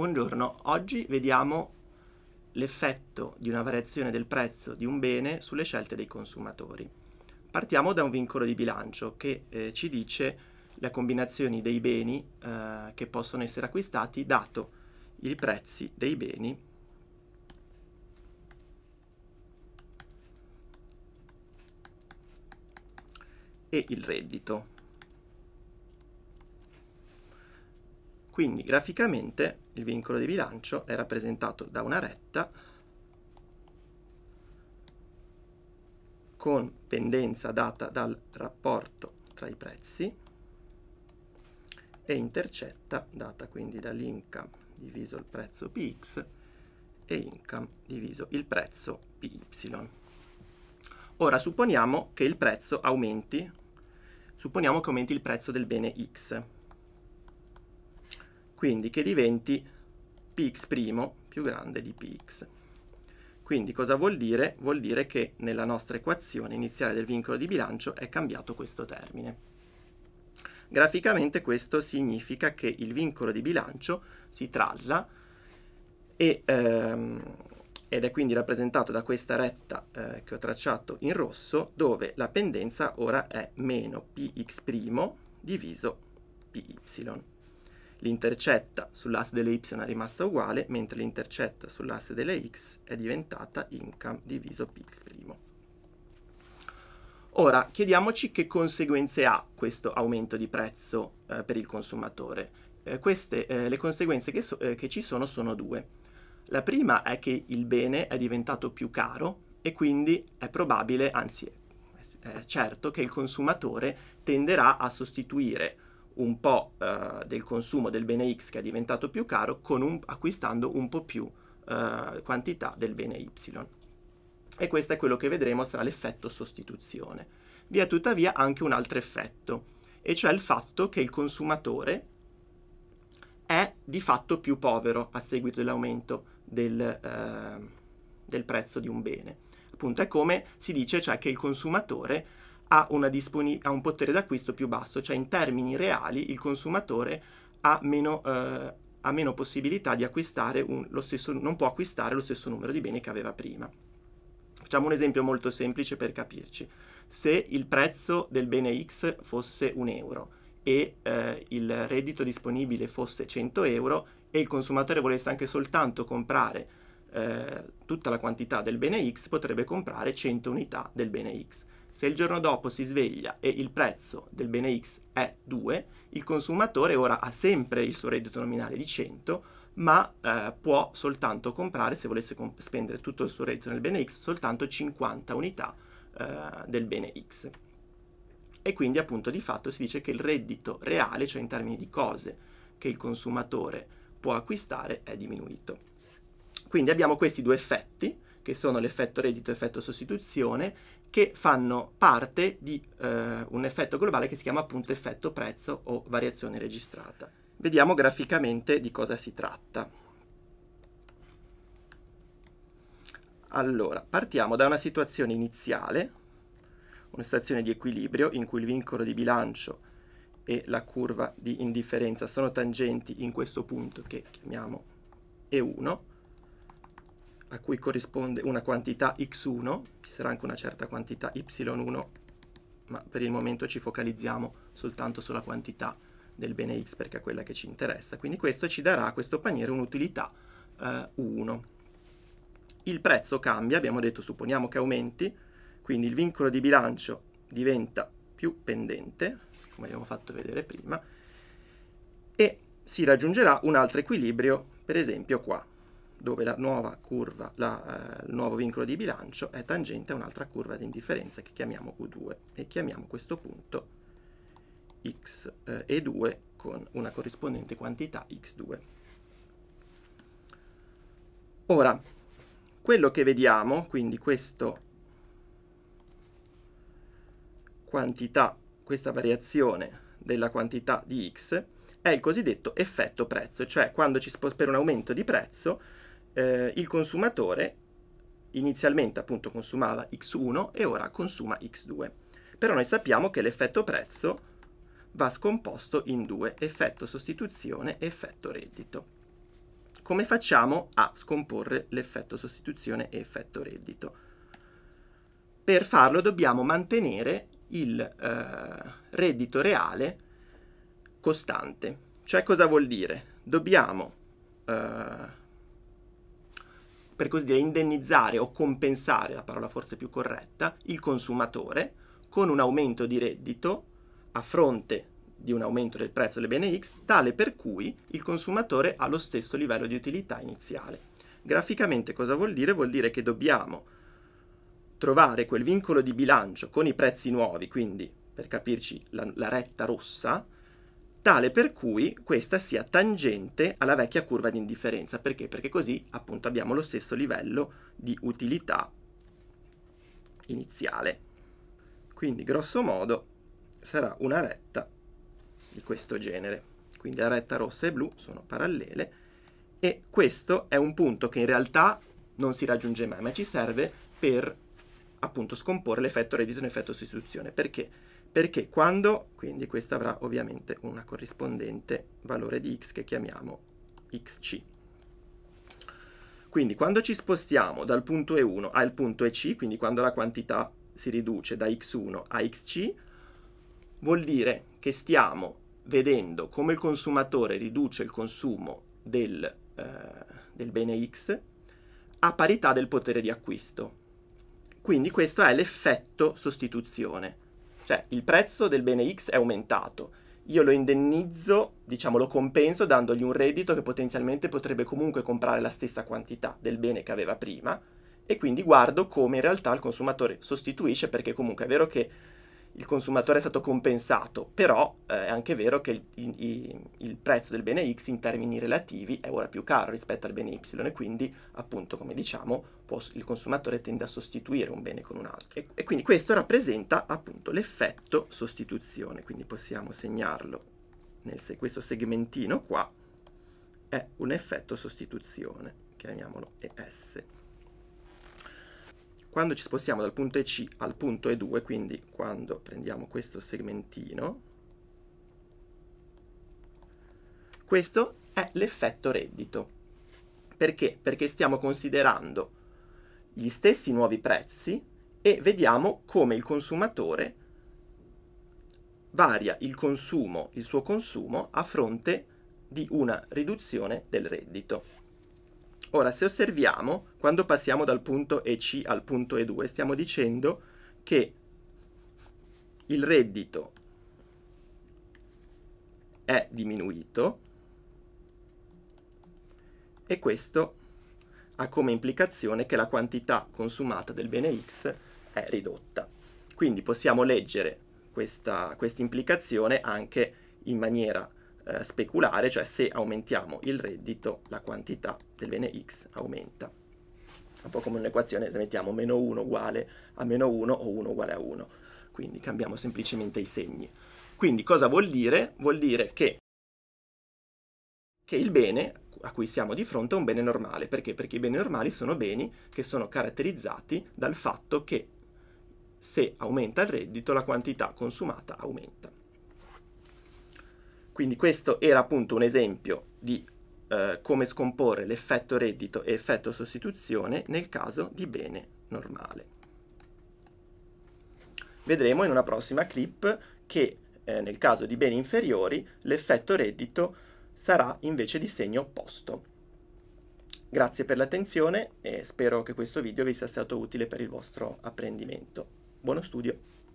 Buongiorno, oggi vediamo l'effetto di una variazione del prezzo di un bene sulle scelte dei consumatori. Partiamo da un vincolo di bilancio che eh, ci dice la combinazione dei beni eh, che possono essere acquistati dato i prezzi dei beni e il reddito. Quindi graficamente il vincolo di bilancio è rappresentato da una retta con pendenza data dal rapporto tra i prezzi e intercetta data quindi dall'income diviso il prezzo px e income diviso il prezzo py. Ora supponiamo che il prezzo aumenti, supponiamo che aumenti il prezzo del bene x, quindi che diventi px' più grande di px. Quindi cosa vuol dire? Vuol dire che nella nostra equazione iniziale del vincolo di bilancio è cambiato questo termine. Graficamente questo significa che il vincolo di bilancio si trasla e, ehm, ed è quindi rappresentato da questa retta eh, che ho tracciato in rosso dove la pendenza ora è meno px' diviso py. L'intercetta sull'asse delle y è rimasta uguale, mentre l'intercetta sull'asse delle x è diventata income diviso px'. Ora, chiediamoci che conseguenze ha questo aumento di prezzo eh, per il consumatore. Eh, queste, eh, le conseguenze che, so, eh, che ci sono sono due. La prima è che il bene è diventato più caro e quindi è probabile, anzi è certo, che il consumatore tenderà a sostituire un po' eh, del consumo del bene X che è diventato più caro un, acquistando un po' più eh, quantità del bene Y. E questo è quello che vedremo sarà l'effetto sostituzione. Vi è tuttavia anche un altro effetto, e cioè il fatto che il consumatore è di fatto più povero a seguito dell'aumento del, eh, del prezzo di un bene. Appunto è come si dice cioè che il consumatore ha, disponi- ha un potere d'acquisto più basso, cioè in termini reali il consumatore ha meno, eh, ha meno possibilità di acquistare un, lo stesso, non può acquistare lo stesso numero di beni che aveva prima. Facciamo un esempio molto semplice per capirci. Se il prezzo del bene X fosse un euro e eh, il reddito disponibile fosse 100 euro e il consumatore volesse anche soltanto comprare eh, tutta la quantità del bene X, potrebbe comprare 100 unità del bene X. Se il giorno dopo si sveglia e il prezzo del bene X è 2, il consumatore ora ha sempre il suo reddito nominale di 100, ma eh, può soltanto comprare, se volesse comp- spendere tutto il suo reddito nel bene X, soltanto 50 unità eh, del bene X. E quindi appunto di fatto si dice che il reddito reale, cioè in termini di cose che il consumatore può acquistare, è diminuito. Quindi abbiamo questi due effetti, che sono l'effetto reddito e effetto sostituzione, che fanno parte di eh, un effetto globale che si chiama appunto effetto prezzo o variazione registrata. Vediamo graficamente di cosa si tratta. Allora, partiamo da una situazione iniziale, una situazione di equilibrio in cui il vincolo di bilancio e la curva di indifferenza sono tangenti in questo punto che chiamiamo E1 a cui corrisponde una quantità x1, ci sarà anche una certa quantità y1, ma per il momento ci focalizziamo soltanto sulla quantità del bene x perché è quella che ci interessa. Quindi questo ci darà a questo paniere un'utilità eh, 1. Il prezzo cambia, abbiamo detto supponiamo che aumenti, quindi il vincolo di bilancio diventa più pendente, come abbiamo fatto vedere prima, e si raggiungerà un altro equilibrio, per esempio qua dove la nuova curva, la, eh, il nuovo vincolo di bilancio è tangente a un'altra curva di indifferenza che chiamiamo U2 e chiamiamo questo punto XE2 eh, con una corrispondente quantità X2. Ora, quello che vediamo, quindi questo quantità, questa variazione della quantità di X, è il cosiddetto effetto prezzo, cioè quando ci, per un aumento di prezzo eh, il consumatore inizialmente appunto consumava x1 e ora consuma x2. Però noi sappiamo che l'effetto prezzo va scomposto in due, effetto sostituzione e effetto reddito. Come facciamo a scomporre l'effetto sostituzione e effetto reddito? Per farlo dobbiamo mantenere il eh, reddito reale costante. Cioè cosa vuol dire? Dobbiamo eh, per così dire indennizzare o compensare, la parola forse più corretta, il consumatore con un aumento di reddito a fronte di un aumento del prezzo del bene X, tale per cui il consumatore ha lo stesso livello di utilità iniziale. Graficamente cosa vuol dire? Vuol dire che dobbiamo trovare quel vincolo di bilancio con i prezzi nuovi, quindi per capirci la, la retta rossa, tale per cui questa sia tangente alla vecchia curva di indifferenza. Perché? Perché così appunto abbiamo lo stesso livello di utilità iniziale. Quindi grosso modo sarà una retta di questo genere. Quindi la retta rossa e blu sono parallele e questo è un punto che in realtà non si raggiunge mai, ma ci serve per appunto scomporre l'effetto reddito in effetto sostituzione. Perché? perché quando, quindi questa avrà ovviamente una corrispondente valore di x che chiamiamo xc. Quindi quando ci spostiamo dal punto E1 al punto EC, quindi quando la quantità si riduce da x1 a xc, vuol dire che stiamo vedendo come il consumatore riduce il consumo del, eh, del bene x a parità del potere di acquisto. Quindi questo è l'effetto sostituzione cioè il prezzo del bene X è aumentato, io lo indennizzo, diciamo lo compenso dandogli un reddito che potenzialmente potrebbe comunque comprare la stessa quantità del bene che aveva prima e quindi guardo come in realtà il consumatore sostituisce perché comunque è vero che il consumatore è stato compensato, però eh, è anche vero che il, il, il, prezzo del bene X in termini relativi è ora più caro rispetto al bene Y e quindi appunto come diciamo può, il consumatore tende a sostituire un bene con un altro e, e quindi questo rappresenta appunto l'effetto sostituzione, quindi possiamo segnarlo nel se, questo segmentino qua è un effetto sostituzione, chiamiamolo ES. Quando ci spostiamo dal punto EC al punto E2, quindi quando prendiamo questo segmentino, questo è l'effetto reddito. Perché? Perché stiamo considerando gli stessi nuovi prezzi e vediamo come il consumatore varia il consumo, il suo consumo a fronte di una riduzione del reddito. Ora, se osserviamo, quando passiamo dal punto EC al punto E2, stiamo dicendo che il reddito è diminuito e questo ha come implicazione che la quantità consumata del bene X è ridotta. Quindi possiamo leggere questa, questa implicazione anche in maniera eh, speculare, cioè se aumentiamo il reddito la quantità del bene x aumenta. Un po' come un'equazione, se mettiamo meno 1 uguale a meno 1 o 1 uguale a 1. Quindi cambiamo semplicemente i segni. Quindi cosa vuol dire? Vuol dire che, che il bene a cui siamo di fronte è un bene normale. Perché? Perché i beni normali sono beni che sono caratterizzati dal fatto che se aumenta il reddito la quantità consumata aumenta. Quindi questo era appunto un esempio di eh, come scomporre l'effetto reddito e effetto sostituzione nel caso di bene normale. Vedremo in una prossima clip che eh, nel caso di beni inferiori l'effetto reddito sarà invece di segno opposto. Grazie per l'attenzione e spero che questo video vi sia stato utile per il vostro apprendimento. Buono studio!